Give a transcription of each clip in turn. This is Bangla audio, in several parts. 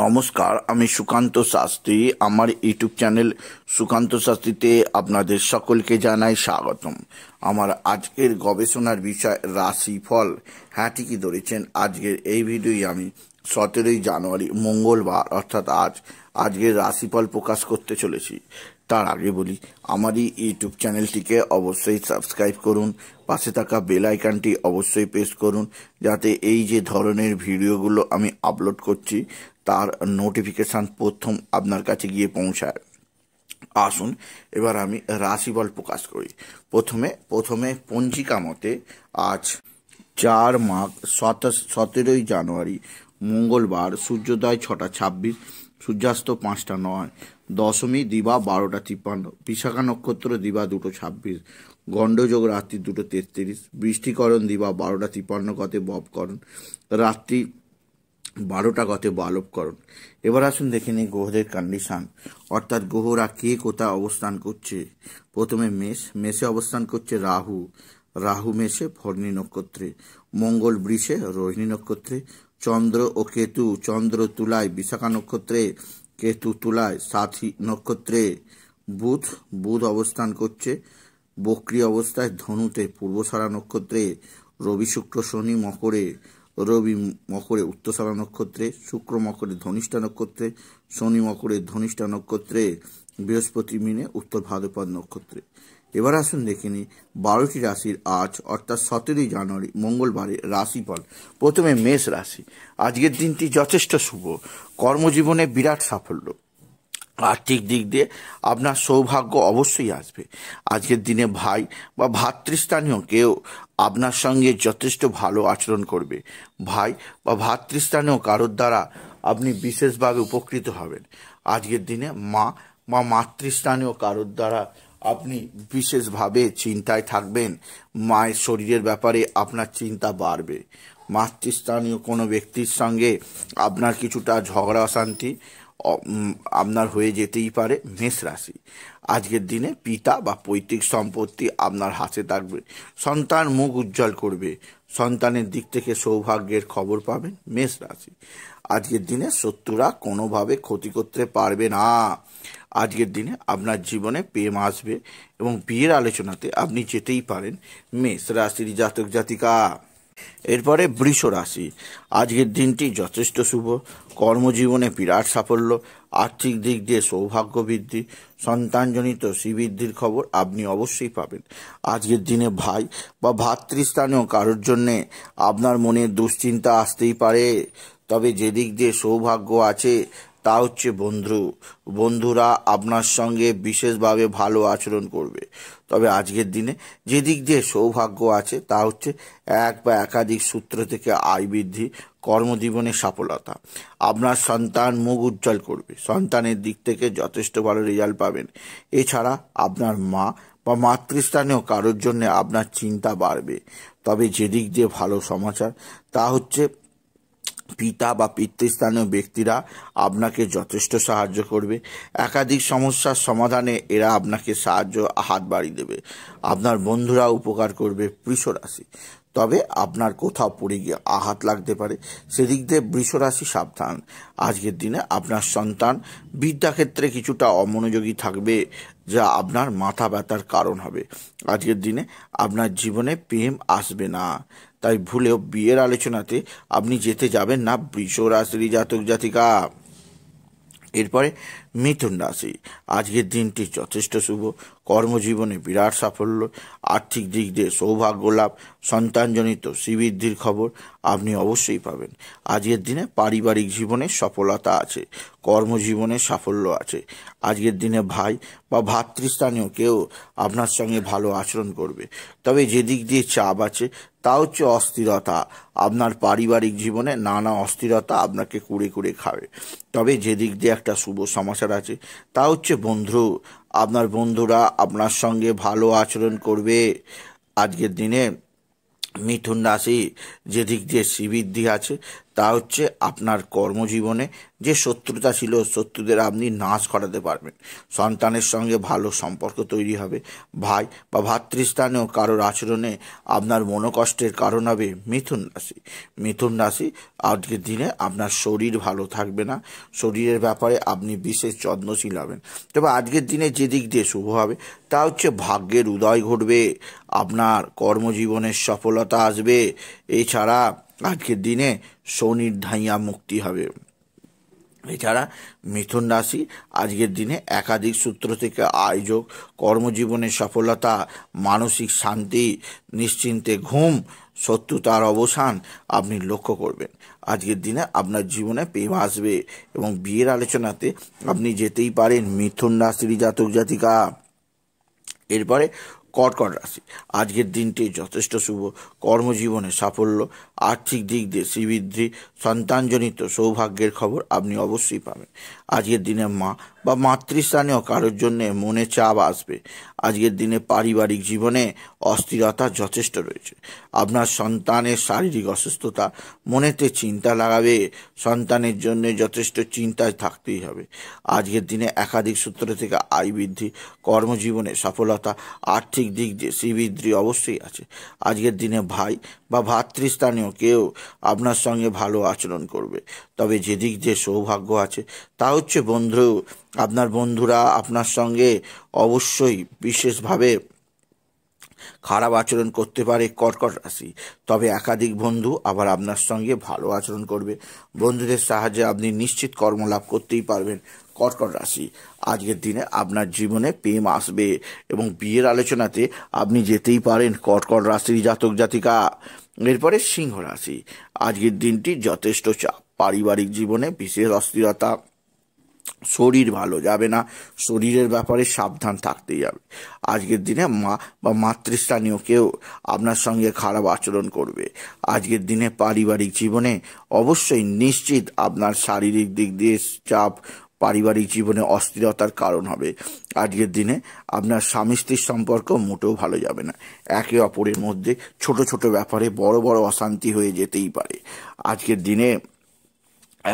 নমস্কার আমি সুকান্ত শাস্ত্রী আমার ইউটিউব চ্যানেল সুকান্ত শাস্ত্রীতে আপনাদের সকলকে জানাই স্বাগতম আমার আজকের গবেষণার বিষয় রাশিফল হ্যাঁ ঠিকই ধরেছেন আজকের এই ভিডিওই আমি সতেরোই জানুয়ারি মঙ্গলবার অর্থাৎ আজ আজকের রাশিফল প্রকাশ করতে চলেছি তার আগে বলি আমার এই ইউটিউব চ্যানেলটিকে অবশ্যই সাবস্ক্রাইব করুন পাশে থাকা বেল আইকনটি অবশ্যই প্রেস করুন যাতে এই যে ধরনের ভিডিওগুলো আমি আপলোড করছি তার নোটিফিকেশান প্রথম আপনার কাছে গিয়ে পৌঁছায় আসুন এবার আমি রাশিফল প্রকাশ করি প্রথমে প্রথমে পঞ্জিকা মতে আজ চার মাঘ সাতাশ সতেরোই জানুয়ারি মঙ্গলবার সূর্যোদয় ছটা ছাব্বিশ সূর্যাস্ত পাঁচটা নয় দশমী দিবা বারোটা তিপ্পান্ন বিশাখা নক্ষত্র দিবা দুটো ছাব্বিশ গণ্ডযোগ রাত্রি দুটো তেত্রিশ বৃষ্টিকরণ দিবা বারোটা তিপ্পান্ন গতে ববকরণ রাত্রি বারোটা গতে বালবকরণ এবার আসুন দেখে নিই গ্রহদের কন্ডিশান অর্থাৎ গ্রহরা কে কোথায় অবস্থান করছে প্রথমে মেষ মেষে অবস্থান করছে রাহু রাহু মেষে ফর্ণী নক্ষত্রে মঙ্গল বৃষে রোহিণী নক্ষত্রে চন্দ্র ও কেতু চন্দ্র তুলায় বিশাখা নক্ষত্রে কেতু তুলায় সাথী নক্ষত্রে বুধ বুধ অবস্থান করছে বক্রি অবস্থায় ধনুতে পূর্বসারা নক্ষত্রে রবি শুক্র শনি মকরে রবি মকরে উত্তসারা নক্ষত্রে শুক্র মকরে ধনিষ্ঠা নক্ষত্রে শনি মকরে ধনিষ্ঠা নক্ষত্রে বৃহস্পতি মিনে উত্তর ভাদ্রপদ নক্ষত্রে এবার আসুন দেখে নিই বারোটি রাশির আজ অর্থাৎ সতেরোই জানুয়ারি মঙ্গলবারে রাশিফল প্রথমে মেষ রাশি আজকের দিনটি যথেষ্ট শুভ কর্মজীবনে বিরাট সাফল্য আর্থিক দিক দিয়ে আপনার সৌভাগ্য অবশ্যই আসবে আজকের দিনে ভাই বা ভাতৃস্থানীয় কেউ আপনার সঙ্গে যথেষ্ট ভালো আচরণ করবে ভাই বা ভাতৃস্থানীয় কারোর দ্বারা আপনি বিশেষভাবে উপকৃত হবেন আজকের দিনে মা বা মাতৃস্থানীয় কারোর দ্বারা আপনি বিশেষভাবে চিন্তায় থাকবেন মায়ের শরীরের ব্যাপারে আপনার চিন্তা বাড়বে মাতৃস্থানীয় কোনো ব্যক্তির সঙ্গে আপনার কিছুটা ঝগড়া অশান্তি আপনার হয়ে যেতেই পারে মেষ রাশি আজকের দিনে পিতা বা পৈতৃক সম্পত্তি আপনার হাতে থাকবে সন্তান মুখ উজ্জ্বল করবে সন্তানের দিক থেকে সৌভাগ্যের খবর পাবেন মেষ রাশি আজকের দিনে শত্রুরা কোনোভাবে ক্ষতি করতে পারবে না আজকের দিনে আপনার জীবনে প্রেম আসবে এবং বিয়ের আলোচনাতে আপনি যেতেই পারেন মেষ রাশির জাতক জাতিকা এরপরে বৃষ রাশি আজকের দিনটি যথেষ্ট শুভ কর্মজীবনে বিরাট সাফল্য আর্থিক দিক দিয়ে সৌভাগ্য বৃদ্ধি সন্তানজনিত শ্রীবৃদ্ধির খবর আপনি অবশ্যই পাবেন আজকের দিনে ভাই বা ভাতৃস্থানেও কারোর জন্যে আপনার মনে দুশ্চিন্তা আসতেই পারে তবে যেদিক দিয়ে সৌভাগ্য আছে তা হচ্ছে বন্ধু বন্ধুরা আপনার সঙ্গে বিশেষভাবে ভালো আচরণ করবে তবে আজকের দিনে যে দিক দিয়ে সৌভাগ্য আছে তা হচ্ছে এক বা একাধিক সূত্র থেকে আয় বৃদ্ধি কর্মজীবনে সফলতা আপনার সন্তান মুখ উজ্জ্বল করবে সন্তানের দিক থেকে যথেষ্ট ভালো রেজাল্ট পাবেন এছাড়া আপনার মা বা মাতৃস্থানেও কারোর জন্য আপনার চিন্তা বাড়বে তবে যেদিক দিয়ে ভালো সমাচার তা হচ্ছে পিতা বা পিতৃস্থানীয় ব্যক্তিরা আপনাকে যথেষ্ট সাহায্য করবে একাধিক সমস্যার সমাধানে এরা আপনাকে সাহায্য হাত বাড়িয়ে দেবে আপনার বন্ধুরা উপকার করবে বৃষ রাশি তবে আপনার কোথাও পড়ে গিয়ে আহাত লাগতে পারে সেদিক দিয়ে বৃষরাশি সাবধান আজকের দিনে আপনার সন্তান বিদ্যাক্ষেত্রে কিছুটা অমনোযোগী থাকবে যা আপনার মাথা ব্যথার কারণ হবে আজকের দিনে আপনার জীবনে প্রেম আসবে না তাই ভুলেও বিয়ের আলোচনাতে আপনি যেতে যাবেন না বৃষ জাতক জাতিকা এরপরে মিথুন রাশি আজকের দিনটি যথেষ্ট শুভ কর্মজীবনে বিরাট সাফল্য আর্থিক দিক দিয়ে সৌভাগ্য লাভ সন্তানজনিত শ্রীবৃদ্ধির খবর আপনি অবশ্যই পাবেন আজকের দিনে পারিবারিক জীবনে সফলতা আছে কর্মজীবনে সাফল্য আছে আজকের দিনে ভাই বা ভাতৃস্থানীয় কেউ আপনার সঙ্গে ভালো আচরণ করবে তবে যেদিক দিয়ে চাপ আছে তা হচ্ছে অস্থিরতা আপনার পারিবারিক জীবনে নানা অস্থিরতা আপনাকে কুড়ে কুড়ে খাবে তবে যেদিক দিয়ে একটা শুভ সমাচার আছে তা হচ্ছে বন্ধু আপনার বন্ধুরা আপনার সঙ্গে ভালো আচরণ করবে আজকের দিনে মিথুন রাশি যেদিক দিয়ে শ্রীবৃদ্ধি আছে তা হচ্ছে আপনার কর্মজীবনে যে শত্রুতা ছিল শত্রুদের আপনি নাশ করাতে পারবেন সন্তানের সঙ্গে ভালো সম্পর্ক তৈরি হবে ভাই বা ভাতৃস্থানেও কারোর আচরণে আপনার মনোকষ্টের কারণ হবে মিথুন রাশি মিথুন রাশি আজকের দিনে আপনার শরীর ভালো থাকবে না শরীরের ব্যাপারে আপনি বিশেষ যত্নশীল হবেন তবে আজকের দিনে যে দিক দিয়ে শুভ হবে তা হচ্ছে ভাগ্যের উদয় ঘটবে আপনার কর্মজীবনের সফলতা আসবে এছাড়া আজকের দিনে শনির ধাইয়া মুক্তি হবে এছাড়া মিথুন রাশি আজকের দিনে একাধিক সূত্র থেকে আয়োজক কর্মজীবনের সফলতা মানসিক শান্তি নিশ্চিন্তে ঘুম শত্রুতার অবসান আপনি লক্ষ্য করবেন আজকের দিনে আপনার জীবনে প্রেম আসবে এবং বিয়ের আলোচনাতে আপনি যেতেই পারেন মিথুন রাশির জাতক জাতিকা এরপরে কর্কট রাশি আজকের দিনটি যথেষ্ট শুভ কর্মজীবনে সাফল্য আর্থিক দিক দিয়ে শ্রীবৃদ্ধি সন্তানজনিত সৌভাগ্যের খবর আপনি অবশ্যই পাবেন আজকের দিনে মা বা মাতৃস্থানীয় কারোর জন্য মনে চাপ আসবে আজকের দিনে পারিবারিক জীবনে অস্থিরতা যথেষ্ট রয়েছে আপনার সন্তানের শারীরিক অসুস্থতা মনেতে চিন্তা লাগাবে সন্তানের জন্য যথেষ্ট চিন্তায় থাকতেই হবে আজকের দিনে একাধিক সূত্র থেকে আয় বৃদ্ধি কর্মজীবনে সফলতা আর্থিক সামাজিক দিক দিয়ে শ্রীবৃদ্ধি অবশ্যই আছে আজকের দিনে ভাই বা ভাতৃস্থানীয় কেউ আপনার সঙ্গে ভালো আচরণ করবে তবে যে দিক দিয়ে সৌভাগ্য আছে তা হচ্ছে বন্ধু আপনার বন্ধুরা আপনার সঙ্গে অবশ্যই বিশেষভাবে খারাপ আচরণ করতে পারে কর্কট রাশি তবে একাধিক বন্ধু আবার আপনার সঙ্গে ভালো আচরণ করবে বন্ধুদের সাহায্যে আপনি নিশ্চিত কর্মলাভ করতেই পারবেন কর্কট রাশি আজকের দিনে আপনার জীবনে প্রেম আসবে এবং বিয়ের আলোচনাতে আপনি যেতেই পারেন কর্কট রাশির জাতক জাতিকা এরপরে সিংহ রাশি আজকের দিনটি যথেষ্ট চাপ পারিবারিক জীবনে বিশেষ অস্থিরতা শরীর ভালো যাবে না শরীরের ব্যাপারে সাবধান থাকতেই যাবে আজকের দিনে মা বা মাতৃস্থানীয় কেউ আপনার সঙ্গে খারাপ আচরণ করবে আজকের দিনে পারিবারিক জীবনে অবশ্যই নিশ্চিত আপনার শারীরিক দিক দিয়ে চাপ পারিবারিক জীবনে অস্থিরতার কারণ হবে আজকের দিনে আপনার স্বামী স্ত্রীর সম্পর্ক মোটেও ভালো যাবে না একে অপরের মধ্যে ছোট ছোট ব্যাপারে বড় বড় অশান্তি হয়ে যেতেই পারে আজকের দিনে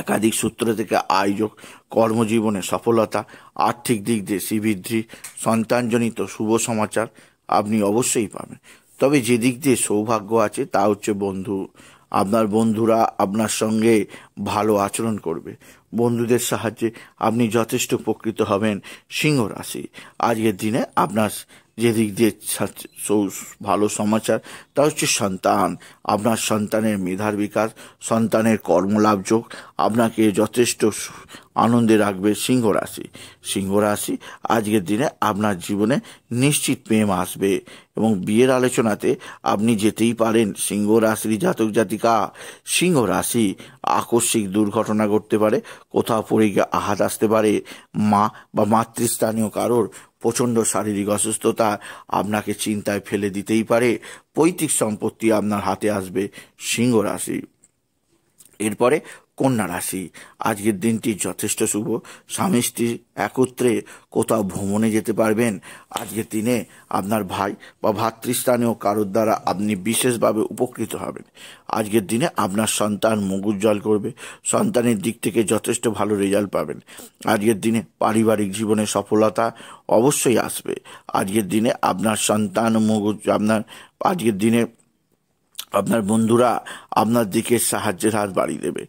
একাধিক সূত্র থেকে আয়োজক কর্মজীবনে সফলতা আর্থিক দিক দিয়ে শ্রীবৃদ্ধি সন্তানজনিত শুভ সমাচার আপনি অবশ্যই পাবেন তবে যে দিক দিয়ে সৌভাগ্য আছে তা হচ্ছে বন্ধু আপনার বন্ধুরা আপনার সঙ্গে ভালো আচরণ করবে বন্ধুদের সাহায্যে আপনি যথেষ্ট উপকৃত হবেন সিংহ রাশি আজকের দিনে আপনার যেদিক দিয়ে ভালো সমাচার তা হচ্ছে সন্তান আপনার সন্তানের মেধার বিকাশ সন্তানের কর্মলাভ যোগ আপনাকে যথেষ্ট আনন্দে রাখবে সিংহ রাশি সিংহ রাশি আজকের দিনে আপনার জীবনে নিশ্চিত প্রেম আসবে এবং বিয়ের আলোচনাতে আপনি যেতেই পারেন সিংহ রাশির জাতক জাতিকা সিংহ রাশি আকস্মিক দুর্ঘটনা ঘটতে পারে কোথাও পড়ে গিয়ে আহাত আসতে পারে মা বা মাতৃস্থানীয় কারোর প্রচণ্ড শারীরিক অসুস্থতা আপনাকে চিন্তায় ফেলে দিতেই পারে পৈতৃক সম্পত্তি আপনার হাতে আসবে সিংহ রাশি এরপরে কন্যা রাশি আজকের দিনটি যথেষ্ট শুভ স্বামী স্ত্রী একত্রে কোথাও ভ্রমণে যেতে পারবেন আজকের দিনে আপনার ভাই বা ভাতৃস্থানীয় কারোর দ্বারা আপনি বিশেষভাবে উপকৃত হবেন আজকের দিনে আপনার সন্তান মুখ জল করবে সন্তানের দিক থেকে যথেষ্ট ভালো রেজাল্ট পাবেন আজকের দিনে পারিবারিক জীবনে সফলতা অবশ্যই আসবে আজকের দিনে আপনার সন্তান মুখ আপনার আজকের দিনে আপনার বন্ধুরা আপনার দিকে সাহায্যের হাত বাড়িয়ে দেবে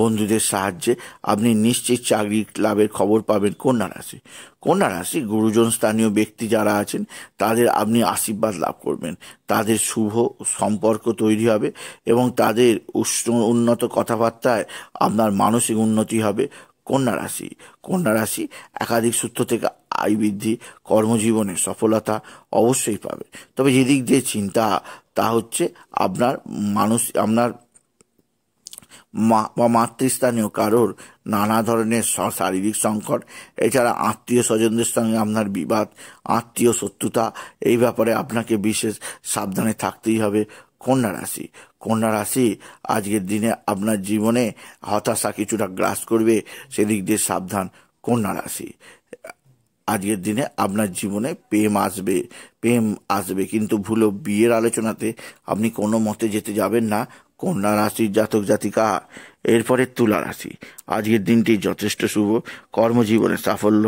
বন্ধুদের সাহায্যে আপনি নিশ্চিত চাকরি লাভের খবর পাবেন কন্যা রাশি কন্যা রাশি গুরুজন স্থানীয় ব্যক্তি যারা আছেন তাদের আপনি আশীর্বাদ লাভ করবেন তাদের শুভ সম্পর্ক তৈরি হবে এবং তাদের উষ্ণ উন্নত কথাবার্তায় আপনার মানসিক উন্নতি হবে কন্যা রাশি কন্যা রাশি একাধিক সূত্র থেকে আয় বৃদ্ধি কর্মজীবনে সফলতা অবশ্যই পাবে তবে যেদিক দিয়ে চিন্তা তা হচ্ছে আপনার মানুষ আপনার মা বা মাতৃস্থানীয় কারোর নানা ধরনের শারীরিক সংকট এছাড়া আত্মীয় স্বজনদের সঙ্গে আপনার বিবাদ আত্মীয় শত্রুতা এই ব্যাপারে আপনাকে বিশেষ সাবধানে থাকতেই হবে কন্যা রাশি কন্যা রাশি আজকের দিনে আপনার জীবনে হতাশা কিছুটা গ্রাস করবে সেদিক দিয়ে সাবধান কন্যা রাশি আজকের দিনে আপনার জীবনে প্রেম আসবে প্রেম আসবে কিন্তু ভুলো বিয়ের আলোচনাতে আপনি কোনো মতে যেতে যাবেন না কন্যা রাশির জাতক জাতিকা এরপরে তুলা রাশি আজকের দিনটি যথেষ্ট শুভ কর্মজীবনে সাফল্য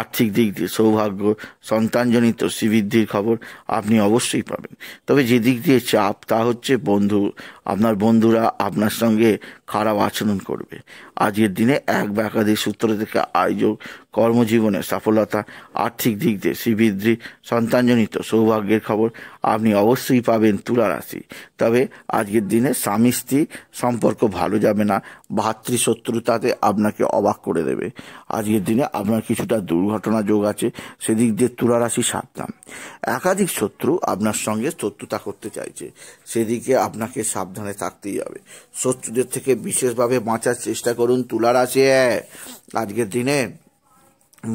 আর্থিক দিক দিয়ে সৌভাগ্য সন্তানজনিত শ্রীবৃদ্ধির খবর আপনি অবশ্যই পাবেন তবে যে দিক দিয়ে চাপ তা হচ্ছে বন্ধু আপনার বন্ধুরা আপনার সঙ্গে খারাপ আচরণ করবে আজকের দিনে এক বা একাধিক সূত্র থেকে আয়োজক কর্মজীবনে সফলতা আর্থিক দিক দিয়ে শ্রীবৃদ্ধি সন্তানজনিত সৌভাগ্যের খবর আপনি অবশ্যই পাবেন তুলা রাশি তবে আজকের দিনে স্বামী স্ত্রী সম্পর্ক ভালো যাবে না না ভাতৃশত্রুতাতে আপনাকে অবাক করে দেবে আজকের দিনে আপনার কিছুটা দুর্ঘটনা যোগ আছে সেদিক দিয়ে তুলারাশি সাবধান একাধিক শত্রু আপনার সঙ্গে শত্রুতা করতে চাইছে সেদিকে আপনাকে সাবধানে থাকতেই হবে শত্রুদের থেকে বিশেষভাবে বাঁচার চেষ্টা করুন তুলারাশি আজকের দিনে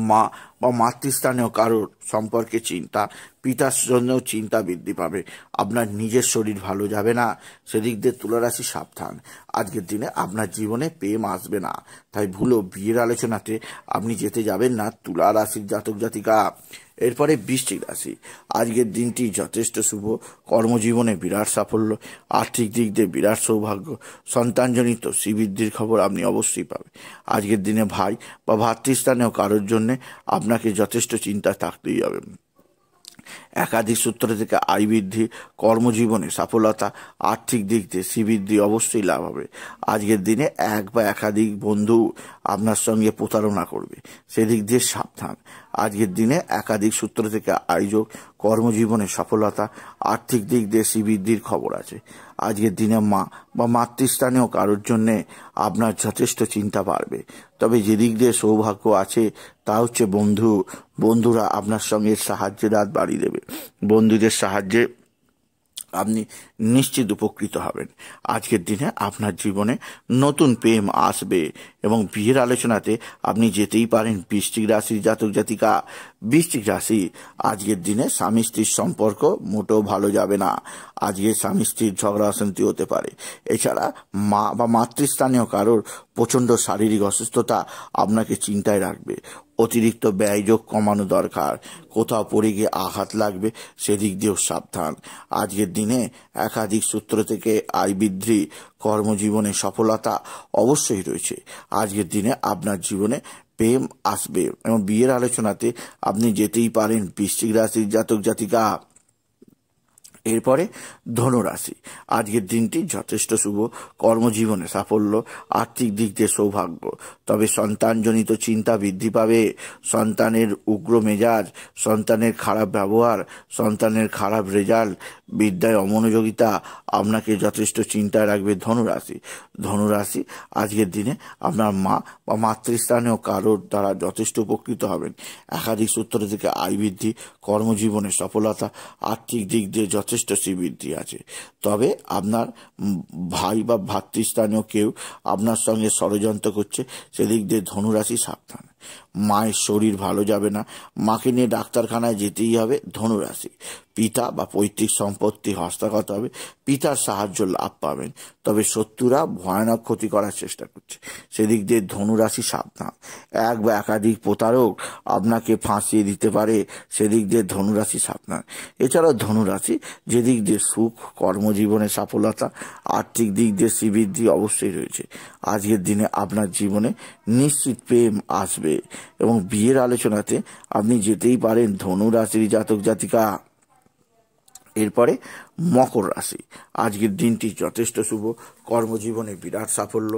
মা বা মাতৃস্থানীয় কারোর সম্পর্কে চিন্তা পিতার জন্যও চিন্তা বৃদ্ধি পাবে আপনার নিজের শরীর ভালো যাবে না সেদিক দিয়ে তুলারাশি সাবধান আজকের দিনে আপনার জীবনে প্রেম আসবে না তাই ভুলো বিয়ের আলোচনাতে আপনি যেতে যাবেন না তুলা রাশির জাতক জাতিকা এরপরে বৃষ্টি রাশি আজকের দিনটি যথেষ্ট শুভ কর্মজীবনে বিরাট সাফল্য আর্থিক দিক দিয়ে বিরাট সৌভাগ্য সন্তানজনিত শ্রীবৃদ্ধির খবর আপনি অবশ্যই পাবেন আজকের দিনে ভাই বা ভাতৃস্থানেও কারোর জন্যে আপনাকে যথেষ্ট চিন্তা থাকতেই হবে একাধিক সূত্র থেকে আয় বৃদ্ধি কর্মজীবনে সফলতা আর্থিক দিক দিয়ে বৃদ্ধি অবশ্যই লাভ হবে আজকের দিনে এক বা একাধিক বন্ধু আপনার সঙ্গে প্রতারণা করবে সেদিক দিয়ে সাবধান আজকের দিনে একাধিক সূত্র থেকে আয়োজক কর্মজীবনে সফলতা আর্থিক দিক দিয়ে বৃদ্ধির খবর আছে আজকের দিনে মা বা মাতৃস্থানীয় কারোর জন্যে আপনার যথেষ্ট চিন্তা বাড়বে তবে যেদিক দিয়ে সৌভাগ্য আছে তা হচ্ছে বন্ধু বন্ধুরা আপনার সঙ্গে সাহায্যের হাত বাড়িয়ে দেবে বন্ধুদের সাহায্যে আপনি নিশ্চিত উপকৃত হবেন আজকের দিনে আপনার জীবনে নতুন প্রেম আসবে এবং বিয়ের আলোচনাতে আপনি যেতেই পারেন বৃষ্টিক রাশির জাতক জাতিকা বৃষ্টিক রাশি আজকের দিনে স্বামী স্ত্রীর সম্পর্ক মোটেও ভালো যাবে না আজকে স্বামী স্ত্রীর ঝগড়া অশান্তি হতে পারে এছাড়া মা বা মাতৃস্থানীয় কারোর প্রচণ্ড শারীরিক অসুস্থতা আপনাকে চিন্তায় রাখবে অতিরিক্ত ব্যয়যোগ কমানো দরকার কোথাও পড়ে গিয়ে আঘাত লাগবে সেদিক দিয়েও সাবধান আজকের দিনে একাধিক সূত্র থেকে আয় বৃদ্ধি কর্মজীবনে সফলতা অবশ্যই রয়েছে আজকের দিনে আপনার জীবনে প্রেম আসবে এবং বিয়ের আলোচনাতে আপনি যেতেই পারেন বৃশ্চিক রাশির জাতক জাতিকা এরপরে ধনুরাশি আজকের দিনটি যথেষ্ট শুভ কর্মজীবনে সাফল্য আর্থিক দিক দিয়ে সৌভাগ্য তবে সন্তানজনিত চিন্তা বৃদ্ধি পাবে সন্তানের উগ্র মেজাজ সন্তানের খারাপ ব্যবহার সন্তানের খারাপ রেজাল্ট বিদ্যায় অমনোযোগিতা আপনাকে যথেষ্ট চিন্তায় রাখবে ধনুরাশি ধনুরাশি আজকের দিনে আপনার মা বা মাতৃস্থানেও কারোর দ্বারা যথেষ্ট উপকৃত হবেন একাধিক সূত্র থেকে আয় বৃদ্ধি কর্মজীবনে সফলতা আর্থিক দিক দিয়ে যথেষ্ট শ্রীবৃদ্ধি আছে তবে আপনার ভাই বা ভাতৃস্থানীয় কেউ আপনার সঙ্গে ষড়যন্ত্র করছে সেদিক দিয়ে ধনুরাশি সাবধান মায়ের শরীর ভালো যাবে না মাকে নিয়ে ডাক্তারখানায় যেতেই হবে ধনুরাশি পিতা বা পৈতৃক সম্পত্তি হস্তাগত হবে পিতার সাহায্য লাভ পাবেন তবে শত্রুরা ভয়ানক ক্ষতি করার চেষ্টা করছে সেদিক দিয়ে ধনুরাশি সাবধান এক বা একাধিক প্রতারক আপনাকে ফাঁসিয়ে দিতে পারে সেদিক দিয়ে ধনুরাশি সাবধান এছাড়াও ধনুরাশি যেদিক দিয়ে সুখ কর্মজীবনে সাফলতা আর্থিক দিক দিয়ে শ্রীবৃদ্ধি অবশ্যই রয়েছে আজকের দিনে আপনার জীবনে নিশ্চিত প্রেম আসবে এবং বিয়ের আলোচনাতে আপনি যেতেই পারেন ধনু রাশির জাতক জাতিকা এরপরে মকর রাশি আজকের দিনটি যথেষ্ট শুভ কর্মজীবনে বিরাট সাফল্য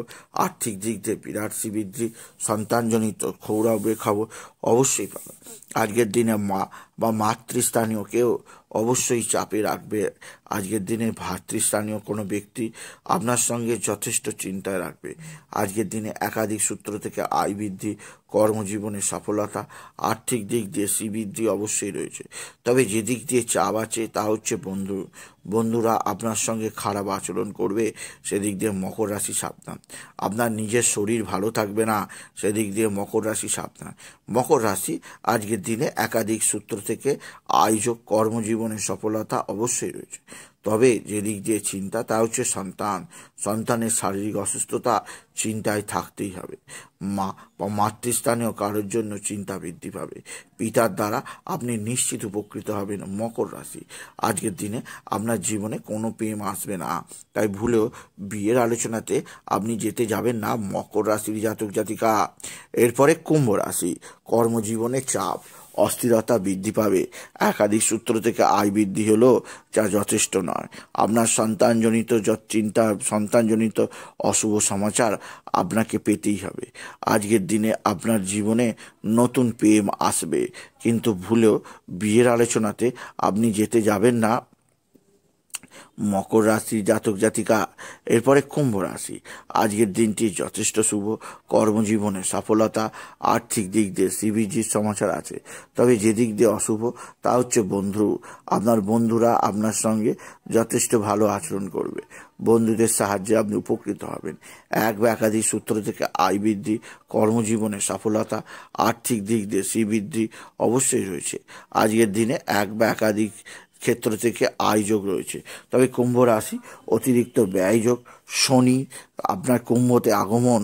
আর্থিক দিক দিয়ে বিরাট শ্রীবৃদ্ধি সন্তানজনিত খৌরা খাবো অবশ্যই পাবেন আজকের দিনে মা বা মাতৃস্থানীয় কেউ অবশ্যই চাপে রাখবে আজকের দিনে ভাতৃস্থানীয় কোনো ব্যক্তি আপনার সঙ্গে যথেষ্ট চিন্তায় রাখবে আজকের দিনে একাধিক সূত্র থেকে আয় বৃদ্ধি কর্মজীবনে সফলতা আর্থিক দিক দিয়ে শ্রীবৃদ্ধি অবশ্যই রয়েছে তবে যে দিক দিয়ে চাপ আছে তা হচ্ছে বন্ধু বন্ধুরা আপনার সঙ্গে খারাপ আচরণ করবে সেদিক দিয়ে মকর রাশি সাবধান আপনার নিজের শরীর ভালো থাকবে না সেদিক দিয়ে মকর রাশি সাবধান মকর রাশি আজকের দিনে একাধিক সূত্র থেকে আয়োজক কর্মজীবন জীবনের সফলতা অবশ্যই রয়েছে তবে যেদিক দিয়ে চিন্তা তা হচ্ছে সন্তান সন্তানের শারীরিক অসুস্থতা চিন্তায় থাকতেই হবে মা মাতৃস্থানীয় কারোর জন্য চিন্তা বৃদ্ধি পাবে পিতার দ্বারা আপনি নিশ্চিত উপকৃত হবেন মকর রাশি আজকের দিনে আপনার জীবনে কোনো প্রেম আসবে না তাই ভুলেও বিয়ের আলোচনাতে আপনি যেতে যাবেন না মকর রাশির জাতক জাতিকা এরপরে কুম্ভ রাশি কর্মজীবনে চাপ অস্থিরতা বৃদ্ধি পাবে একাধিক সূত্র থেকে আয় বৃদ্ধি হলেও যা যথেষ্ট নয় আপনার সন্তানজনিত চিন্তা সন্তানজনিত অশুভ সমাচার আপনাকে পেতেই হবে আজকের দিনে আপনার জীবনে নতুন প্রেম আসবে কিন্তু ভুলেও বিয়ের আলোচনাতে আপনি যেতে যাবেন না মকর রাশি জাতক জাতিকা এরপরে কুম্ভ রাশি আজকের দিনটি যথেষ্ট শুভ কর্মজীবনে সফলতা আর্থিক দিক দিয়ে সিবিজির সমাচার আছে তবে যে দিক দিয়ে অশুভ তা হচ্ছে বন্ধু আপনার বন্ধুরা আপনার সঙ্গে যথেষ্ট ভালো আচরণ করবে বন্ধুদের সাহায্যে আপনি উপকৃত হবেন এক বা একাধিক সূত্র থেকে আয় বৃদ্ধি কর্মজীবনে সফলতা আর্থিক দিক দিয়ে সি বৃদ্ধি অবশ্যই রয়েছে আজকের দিনে এক বা একাধিক ক্ষেত্র থেকে আয়োজক রয়েছে তবে কুম্ভ রাশি অতিরিক্ত ব্যয়যোগ শনি আপনার কুম্ভতে আগমন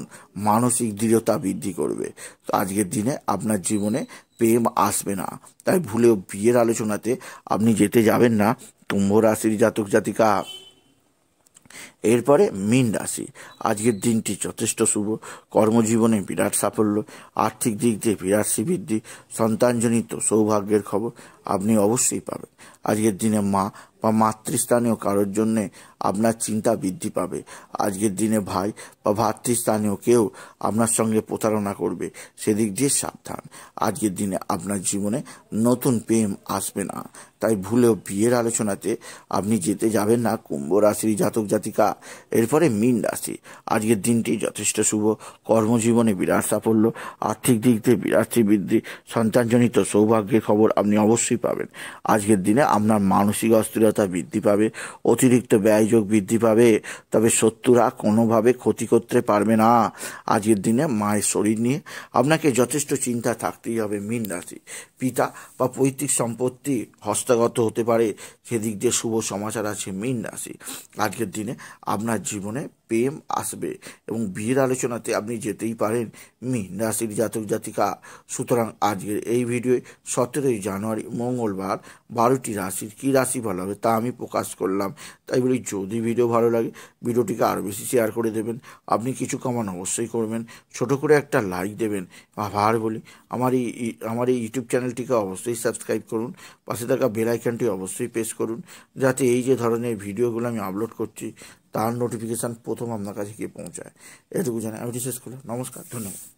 মানসিক দৃঢ়তা বৃদ্ধি করবে তো আজকের দিনে আপনার জীবনে প্রেম আসবে না তাই ভুলেও বিয়ের আলোচনাতে আপনি যেতে যাবেন না কুম্ভ রাশির জাতক জাতিকা এরপরে মীন রাশি আজকের দিনটি যথেষ্ট শুভ কর্মজীবনে বিরাট সাফল্য আর্থিক দিক দিয়ে বিরাট শ্রীবৃদ্ধি সন্তানজনিত সৌভাগ্যের খবর আপনি অবশ্যই পাবেন আজকের দিনে মা বা মাতৃস্থানীয় কারোর জন্যে আপনার চিন্তা বৃদ্ধি পাবে আজকের দিনে ভাই বা ভাতৃস্থানীয় কেউ আপনার সঙ্গে প্রতারণা করবে সেদিক দিয়ে সাবধান আজকের দিনে আপনার জীবনে নতুন প্রেম আসবে না তাই ভুলেও বিয়ের আলোচনাতে আপনি যেতে যাবেন না কুম্ভ রাশির জাতক জাতিকা এরপরে মীন রাশি আজকের দিনটি যথেষ্ট শুভ কর্মজীবনে বিরাট সাফল্য আর্থিক দিক দিয়ে বিরাট বৃদ্ধি সন্তানজনিত সৌভাগ্যের খবর আপনি অবশ্যই পাবেন আজকের দিনে আপনার মানসিক অস্থিরতা বৃদ্ধি পাবে অতিরিক্ত ব্যয় যোগাযোগ বৃদ্ধি পাবে তবে শত্রুরা কোনোভাবে ক্ষতি করতে পারবে না আজকের দিনে মায়ের শরীর নিয়ে আপনাকে যথেষ্ট চিন্তা থাকতেই হবে মিন রাশি পিতা বা পৈতৃক সম্পত্তি হস্তগত হতে পারে সেদিক দিয়ে শুভ সমাচার আছে মিন রাশি আজকের দিনে আপনার জীবনে প্রেম আসবে এবং বিয়ের আলোচনাতে আপনি যেতেই পারেন মিন রাশির জাতক জাতিকা সুতরাং আজকের এই ভিডিও সতেরোই জানুয়ারি মঙ্গলবার বারোটি রাশির কী রাশি ভালো হবে তা আমি প্রকাশ করলাম তাই বলি যদি ভিডিও ভালো লাগে ভিডিওটিকে আরও বেশি শেয়ার করে দেবেন আপনি কিছু কামান অবশ্যই করবেন ছোট করে একটা লাইক দেবেন আবার বলি আমার এই আমার এই ইউটিউব চ্যানেলটিকে অবশ্যই সাবস্ক্রাইব করুন পাশে থাকা বেল অবশ্যই প্রেস করুন যাতে এই যে ধরনের ভিডিওগুলো আমি আপলোড করছি তার নোটিফিকেশান প্রথম আপনার কাছে গিয়ে পৌঁছায় এটুকু জানাই আমি শেষ করলাম নমস্কার ধন্যবাদ